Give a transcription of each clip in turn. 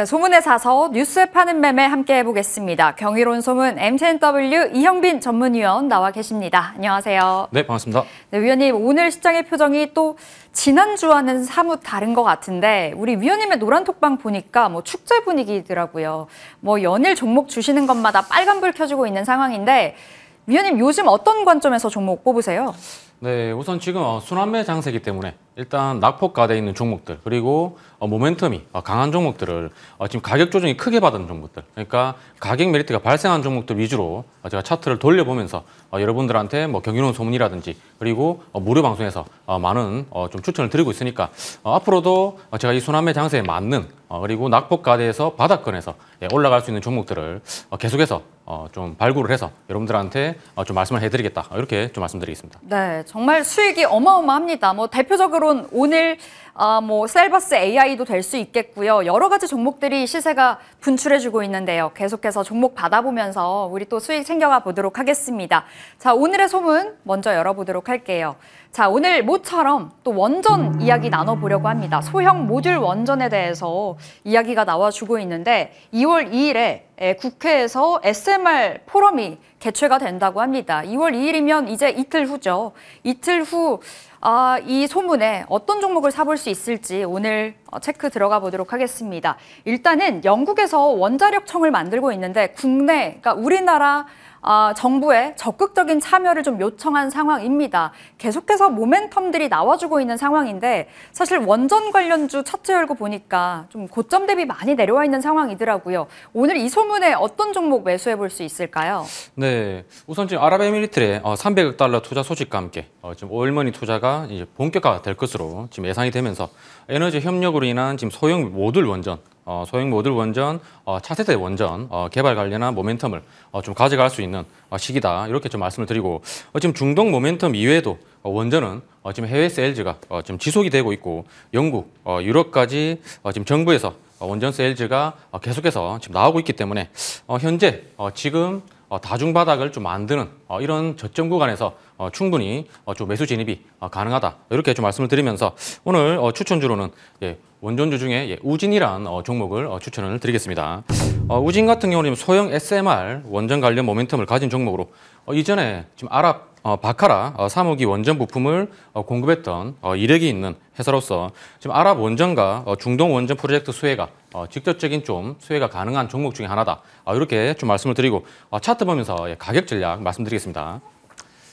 네, 소문에 사서 뉴스에 파는 매매 함께 해보겠습니다. 경이로운 소문 MCNW 이형빈 전문위원 나와 계십니다. 안녕하세요. 네, 반갑습니다. 네, 위원님, 오늘 시장의 표정이 또 지난주와는 사뭇 다른 것 같은데 우리 위원님의 노란 톡방 보니까 뭐 축제 분위기더라고요. 뭐 연일 종목 주시는 것마다 빨간불 켜지고 있는 상황인데 위원님 요즘 어떤 관점에서 종목 뽑으세요? 네, 우선 지금 어, 순환매 장세기 때문에 일단 낙폭가돼 있는 종목들 그리고 어, 모멘텀이 어, 강한 종목들을 어, 지금 가격 조정이 크게 받은 종목들 그러니까 가격 메리트가 발생한 종목들 위주로 어, 제가 차트를 돌려보면서 어, 여러분들한테 뭐 경이로운 소문이라든지 그리고 어, 무료 방송에서 어, 많은 어, 좀 추천을 드리고 있으니까 어, 앞으로도 어, 제가 이 순환매 장세에 맞는 어, 그리고 낙폭가대에서 바닥권에서 예, 올라갈 수 있는 종목들을 어, 계속해서 어, 좀 발굴을 해서 여러분들한테 어, 좀 말씀을 해드리겠다 이렇게 좀 말씀드리겠습니다. 네, 정말 수익이 어마어마합니다. 뭐 대표적으로 물론 오늘 어, 뭐 셀버스 AI도 될 수 있겠고요. 여러 가지 종목들이 시세가 분출해주고 있는데요. 계속해서 종목 받아보면서 우리 또 수익 챙겨가 보도록 하겠습니다. 자, 오늘의 소문 먼저 열어보도록 할게요. 자, 오늘 모처럼 또 원전 이야기 나눠보려고 합니다. 소형 모듈 원전에 대해서 이야기가 나와주고 있는데 2월 2일에 국회에서 SMR 포럼이 개최가 된다고 합니다. 2월 2일이면 이제 이틀 후죠. 이틀 후 아, 이 소문에 어떤 종목을 사볼 수 있을지 오늘 어, 체크 들어가 보도록 하겠습니다. 일단은 영국에서 원자력청을 만들고 있는데 국내, 그러니까 우리나라 아, 정부의 적극적인 참여를 좀 요청한 상황입니다. 계속해서 모멘텀들이 나와주고 있는 상황인데 사실 원전 관련주 차트 열고 보니까 좀 고점 대비 많이 내려와 있는 상황이더라고요. 오늘 이 소문에 어떤 종목 매수해 볼 수 있을까요? 네, 우선 지금 아랍에미리트의 300억 어, 달러 투자 소식과 함께 어, 지금 월머니 투자가 이제 본격화될 것으로 지금 예상이 되면서 에너지 협력을 콜이나 지금 소형 모듈 원전 어, 소형 모듈 원전, 어, 차세대 원전 어, 개발 관련한 모멘텀을 어, 좀 가져갈 수 있는 어, 시기다 이렇게 좀 말씀을 드리고 어, 지금 중동 모멘텀 이외에도 어, 원전은 어, 지금 해외 세일즈가 어, 지금 지속이 되고 있고 영국, 어, 유럽까지 어, 지금 정부에서 어, 원전 세일즈가 어, 계속해서 지금 나오고 있기 때문에 어, 현재 어, 지금 어, 다중바닥을 좀 만드는 어, 이런 저점 구간에서 어, 충분히 어, 좀 매수 진입이 어, 가능하다 이렇게 좀 말씀을 드리면서 오늘 어, 추천주로는 예, 원전주 중에 예, 우진이란 어, 종목을 어, 추천을 드리겠습니다. 어, 우진 같은 경우는 소형 SMR 원전 관련 모멘텀을 가진 종목으로 이전에 지금 아랍 바카라 3호기 원전 부품을 공급했던 이력이 있는 회사로서 지금 아랍 원전과 중동 원전 프로젝트 수혜가 직접적인 좀 수혜가 가능한 종목 중에 하나다 이렇게 좀 말씀을 드리고 차트 보면서 예, 가격 전략 말씀드리겠습니다.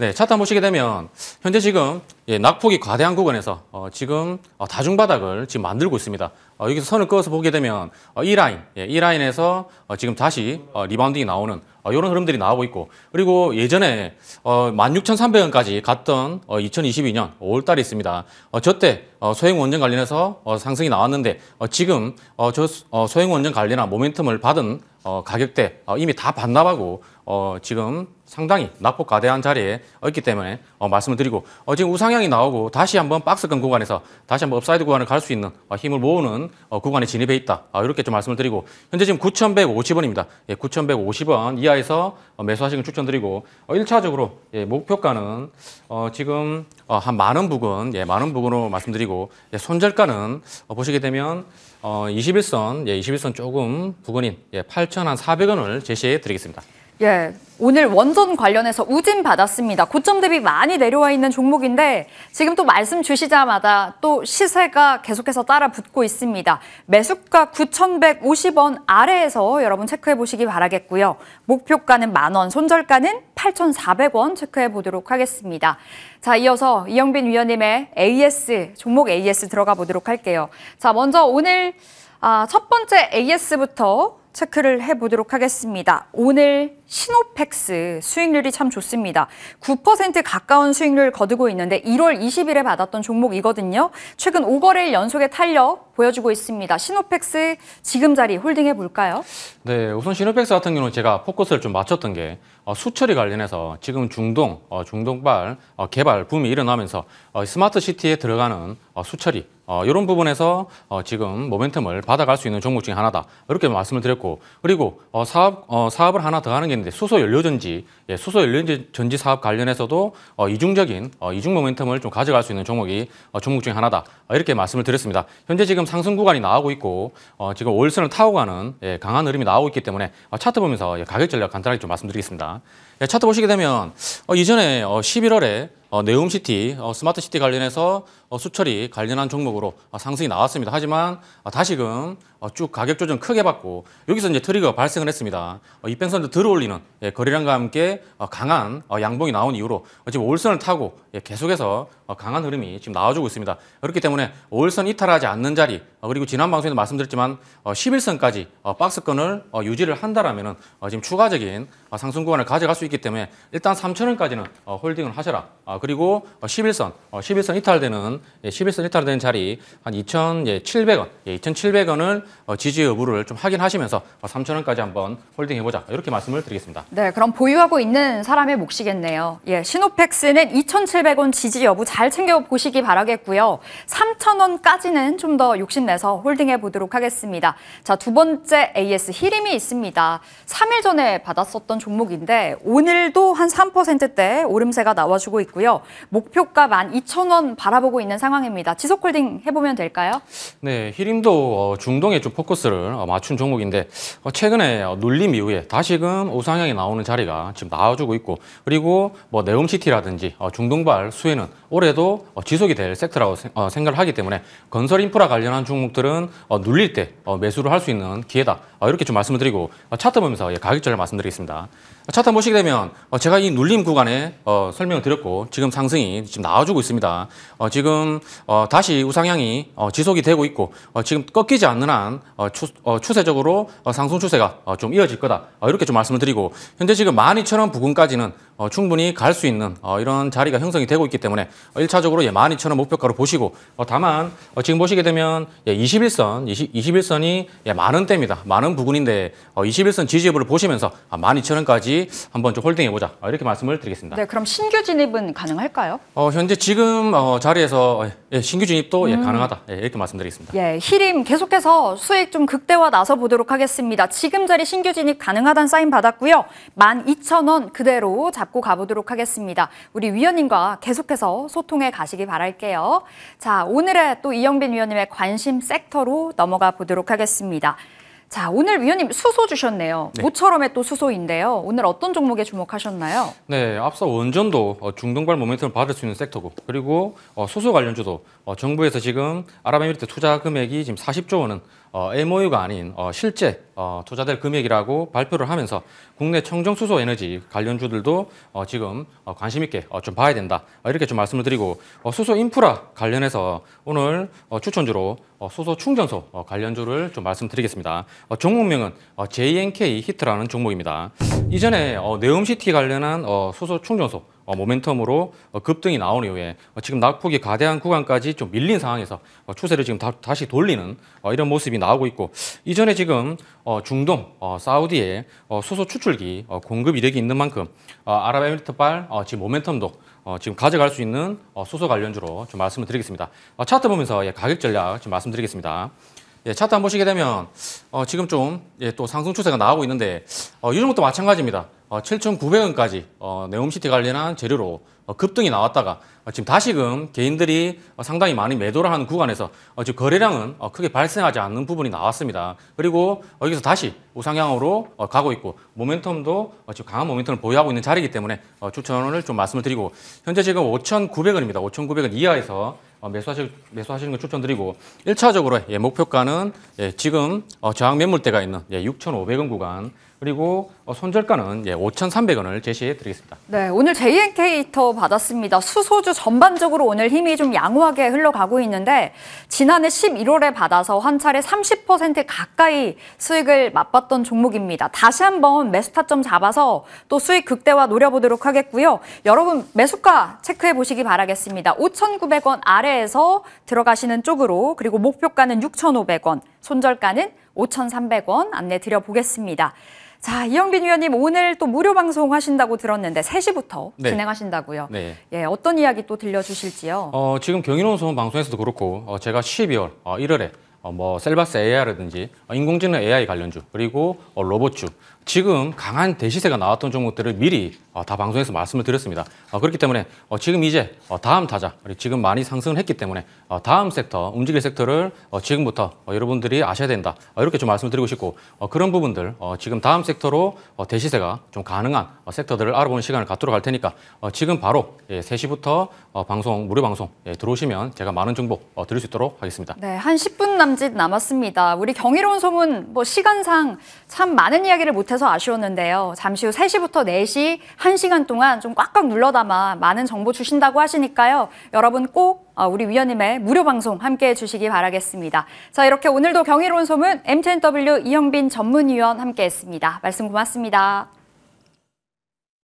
네, 차트 한번 보시게 되면 현재 지금 예, 낙폭이 과대한 구간에서 어, 지금 어, 다중바닥을 지금 만들고 있습니다. 어, 여기서 선을 그어서 보게 되면 어, 이 라인, 예, 이 라인에서 어, 지금 다시 어, 리바운딩이 나오는 어, 이런 흐름들이 나오고 있고 그리고 예전에 어, 16,300원까지 갔던 어, 2022년 5월달이 있습니다. 어, 저때 어, 소형 원전 관련해서 어, 상승이 나왔는데 어, 지금 어, 저 어, 소형 원전 관련한 모멘텀을 받은 어, 가격대 어, 이미 다 반납하고 어, 지금 상당히 납폭 가대한 자리에 있기 때문에 어, 말씀을 드리고 어, 지금 우상향이 나오고 다시 한번 박스권 구간에서 다시 한번 업사이드 구간을 갈 수 있는 어, 힘을 모으는 어, 구간에 진입해 있다 어, 이렇게 좀 말씀을 드리고 현재 지금 9,150원입니다. 예, 9,150원 이하에서 어, 매수하시는 추천드리고 어, 1차적으로 예, 목표가는 어, 지금 어, 한 만원 부근 예, 만원 부근으로 말씀드리고 예, 손절가는 어, 보시게 되면 어, 21선, 예, 21선 조금 부근인 예, 8,400원을 제시해 드리겠습니다. 예. 오늘 원전 관련해서 우진 받았습니다. 고점 대비 많이 내려와 있는 종목인데 지금 또 말씀 주시자마자 또 시세가 계속해서 따라 붙고 있습니다. 매수가 9,150원 아래에서 여러분 체크해 보시기 바라겠고요. 목표가는 만 원, 손절가는 8,400원 체크해 보도록 하겠습니다. 자, 이어서 이영빈 위원님의 AS, 종목 AS 들어가 보도록 할게요. 자, 먼저 오늘 아, 첫 번째 AS부터 체크를 해보도록 하겠습니다. 오늘 신호팩스 수익률이 참 좋습니다. 9% 가까운 수익률 을 거두고 있는데 1월 20일에 받았던 종목이거든요. 최근 5거래일 연속의 탄력 보여주고 있습니다. 시노펙스 지금 자리 홀딩해 볼까요? 네, 우선 시노펙스 같은 경우는 제가 포커스를 좀 맞췄던 게 어, 수처리 관련해서 지금 중동, 어, 중동발 어, 개발 붐이 일어나면서 어, 스마트 시티에 들어가는 어, 수처리 어, 이런 부분에서 어, 지금 모멘텀을 받아갈 수 있는 종목 중에 하나다 이렇게 말씀을 드렸고 그리고 어, 사업 어, 사업을 하나 더 하는 게 있는데 수소 연료전지 예, 수소 연료전지 전지 사업 관련해서도 어, 이중적인 어, 이중 모멘텀을 좀 가져갈 수 있는 종목이 어, 종목 중에 하나다 어, 이렇게 말씀을 드렸습니다. 현재 지금 상승 구간이 나오고 있고 어, 지금 월선을 타고 가는 예, 강한 흐름이 나오고 있기 때문에 어, 차트 보면서 예, 가격 전략 간단하게 좀 말씀드리겠습니다. 예, 차트 보시게 되면 어, 이전에 어, 11월에 어, 네움시티, 어, 스마트시티 관련해서 어, 수철이 관련한 종목으로 어, 상승이 나왔습니다. 하지만 어, 다시금 어, 쭉 가격 조정 크게 받고 여기서 이제 트리거 발생을 했습니다. 어, 이평선도 들어올리는 예, 거래량과 함께 어, 강한 어, 양봉이 나온 이후로 어, 지금 올선을 타고 예, 계속해서 어, 강한 흐름이 지금 나와주고 있습니다. 그렇기 때문에 올선 이탈하지 않는 자리 어, 그리고 지난 방송에도 말씀드렸지만 11선까지 어, 어, 박스권을 유지를 한다라면 지금 추가적인 상승 구간을 가져갈 수 있기 때문에 일단 3천원까지는 홀딩을 하셔라. 그리고 11선, 11선 이탈되는 11선 예, 이탈되는 자리 한 2,700원, 예, 2,700원을 예, 지지 여부를 좀 확인하시면서 3천원까지 한번 홀딩해보자. 이렇게 말씀을 드리겠습니다. 네, 그럼 보유하고 있는 사람의 몫이겠네요. 예, 신호팩스는 2,700원 지지 여부 잘 챙겨보시기 바라겠고요. 3천원까지는 좀 더 욕심 내서 홀딩해 보도록 하겠습니다. 자, 두 번째 AS 히림이 있습니다. 3일 전에 받았었던 종목인데 오늘도 한 3%대 오름세가 나와주고 있고요. 목표가 12,000원 바라보고 있는 상황입니다. 지속 홀딩 해보면 될까요? 네, 히림도 어, 중동에 좀 포커스를 어, 맞춘 종목인데 어, 최근에 눌림 이후에 다시금 우상향이 나오는 자리가 지금 나와주고 있고 그리고 뭐 네옴시티라든지 중동발 수혜는 올해도 지속이 될 섹터라고 생각을 하기 때문에 건설 인프라 관련한 중 종목들은 어, 눌릴 때 어, 매수를 할 수 있는 기회다. 어, 이렇게 좀 말씀을 드리고 어, 차트 보면서 예, 가격전을 말씀드리겠습니다. 어, 차트 보시게 되면 어, 제가 이 눌림 구간에 어, 설명을 드렸고 지금 상승이 지금 나와주고 있습니다. 어, 지금 어, 다시 우상향이 어, 지속이 되고 있고 어, 지금 꺾이지 않는 한 어, 추, 어, 세적으로 어, 상승 추세가 어, 좀 이어질 거다. 어, 이렇게 좀 말씀을 드리고 현재 지금 12,000원 부근까지는 어, 충분히 갈 수 있는 어, 이런 자리가 형성이 되고 있기 때문에 1차적으로 어, 예, 12,000원 목표가로 보시고 어, 다만 어, 지금 보시게 되면 예, 21선, 20, 21선이 예, 만원대입니다. 많은 부근인데 어, 21선 지지 여부를 보시면서 아, 12,000원까지 한번 좀 홀딩해보자. 아, 어, 이렇게 말씀을 드리겠습니다. 네, 그럼 신규 진입은 가능할까요? 어, 현재 지금 어, 자리에서 어, 예, 신규 진입도 예, 음. 가능하다. 예, 이렇게 말씀드리겠습니다. 예, 히림 계속해서 수익 좀 극대화 나서 보도록 하겠습니다. 지금 자리 신규 진입 가능하다는 사인 받았고요. 12,000원 그대로 잡고 가보도록 하겠습니다. 우리 위원님과 계속해서 소통해 가시기 바랄게요. 자, 오늘의 또 이영빈 위원님의 관심 프라임 섹터로 넘어가 보도록 하겠습니다. 자, 오늘 위원님 수소 주셨네요. 네. 모처럼의 또 수소인데요. 오늘 어떤 종목에 주목하셨나요? 네, 앞서 원전도 어, 중동발 모멘텀을 받을 수 있는 섹터고 그리고 어, 수소 관련주도 어, 정부에서 지금 아랍에미리트 투자 금액이 지금 40조 원은 어, MOU가 아닌 어, 실제 어, 투자될 금액이라고 발표를 하면서 국내 청정수소 에너지 관련주들도 어, 지금 어, 관심 있게 어, 좀 봐야 된다 어, 이렇게 좀 말씀을 드리고 어, 수소 인프라 관련해서 오늘 어, 추천주로 어, 수소 충전소 어, 관련주를 좀 말씀드리겠습니다. 어, 종목명은 어, JNK 히트라는 종목입니다. 이전에 어, 네음시티 관련한 어, 수소 충전소 어, 모멘텀으로 어, 급등이 나온 이후에 어, 지금 낙폭이 가대한 구간까지 좀 밀린 상황에서 추세를 지금 다, 시 돌리는 이런 모습이 나오고 있고 이전에 지금 중동 사우디에 수소 추출기 공급 이력이 있는 만큼 아랍에미리트발 지금 모멘텀도 지금 가져갈 수 있는 수소 관련주로 좀 말씀을 드리겠습니다. 차트 보면서 예, 가격 전략 좀 말씀드리겠습니다. 예, 차트 한번 보시게 되면 어, 지금 좀또 예, 상승 추세가 나오고 있는데 어, 요즘은 또 마찬가지입니다. 어, 7,900원까지 어, 네옴시티 관련한 재료로 어, 급등이 나왔다가 어, 지금 다시금 개인들이 어, 상당히 많이 매도를 하는 구간에서 어, 지금 거래량은 어, 크게 발생하지 않는 부분이 나왔습니다. 그리고 어, 여기서 다시 우상향으로 어, 가고 있고 모멘텀도 어, 지금 강한 모멘텀을 보유하고 있는 자리이기 때문에 어, 추천을 좀 말씀을 드리고 현재 지금 5,900원입니다. 5,900원 이하에서 어, 매수하실, 매수하시는 걸 추천드리고 1차적으로 예, 목표가는 예, 지금 어, 저항 매물대가 있는 예, 6,500원 구간 그리고 어, 손절가는 5,300원을 예, 제시해 드리겠습니다. 네, 오늘 JNK이터 받았습니다. 수소주 전반적으로 오늘 힘이 좀 양호하게 흘러가고 있는데 지난해 11월에 받아서 한 차례 30% 가까이 수익을 맛봤던 종목입니다. 다시 한번 매수타점 잡아서 또 수익 극대화 노려보도록 하겠고요. 여러분 매수가 체크해 보시기 바라겠습니다. 5,900원 아래에서 들어가시는 쪽으로 그리고 목표가는 6,500원, 손절가는 5,300원 안내 드려보겠습니다. 자, 이영빈 위원님 오늘 또 무료 방송 하신다고 들었는데 3시부터 네. 진행하신다고요. 네. 예, 어떤 이야기 또 들려주실지요? 어, 지금 경인원소원 방송에서도 그렇고 어, 제가 12월 어, 1월에 어, 뭐 셀바스 AI라든지 어, 인공지능 AI 관련주 그리고 어, 로봇주 지금 강한 대시세가 나왔던 종목들을 미리 어, 다 방송에서 말씀을 드렸습니다. 어, 그렇기 때문에 어, 지금 이제 다음 타자, 지금 많이 상승을 했기 때문에 다음 섹터, 움직일 섹터를 지금부터 여러분들이 아셔야 된다. 이렇게 좀 말씀을 드리고 싶고 그런 부분들 지금 다음 섹터로 대시세가 좀 가능한 섹터들을 알아보는 시간을 갖도록 할 테니까 지금 바로 3시부터 예, 방송, 무료 방송 예, 들어오시면 제가 많은 정보 드릴 수 있도록 하겠습니다. 네, 한 10분 남짓 남았습니다. 우리 경이로운 소문 뭐 시간상 참 많은 이야기를 못해서 못해서 아쉬웠는데요. 잠시 후 3시부터 4시 1시간 동안 좀 꽉꽉 눌러담아 많은 정보 주신다고 하시니까요. 여러분 꼭 어, 우리 위원님의 무료 방송 함께해 주시기 바라겠습니다. 자 이렇게 오늘도 경이로운 소문 MTNW 이영빈 전문위원 함께했습니다. 말씀 고맙습니다.